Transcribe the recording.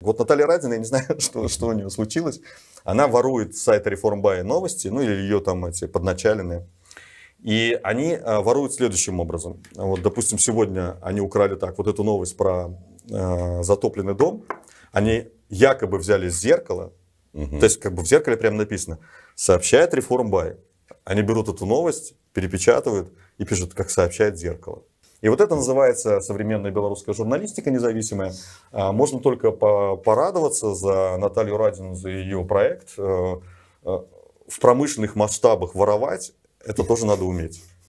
Вот Наталья Радина, я не знаю, что, что у нее случилось. Она ворует с сайта Реформбая новости, ну или ее там эти подначаленные. И они э, воруют следующим образом. Вот, допустим, сегодня они украли так вот эту новость про э, затопленный дом. Они якобы взяли с зеркала, угу. то есть как бы в зеркале прям написано, сообщает Реформбай. Они берут эту новость, перепечатывают и пишут, как сообщает зеркало. И вот это называется современная белорусская журналистика независимая. А, можно только порадоваться за Наталью Радину, за ее проект. Э, э, в промышленных масштабах воровать, это тоже надо уметь.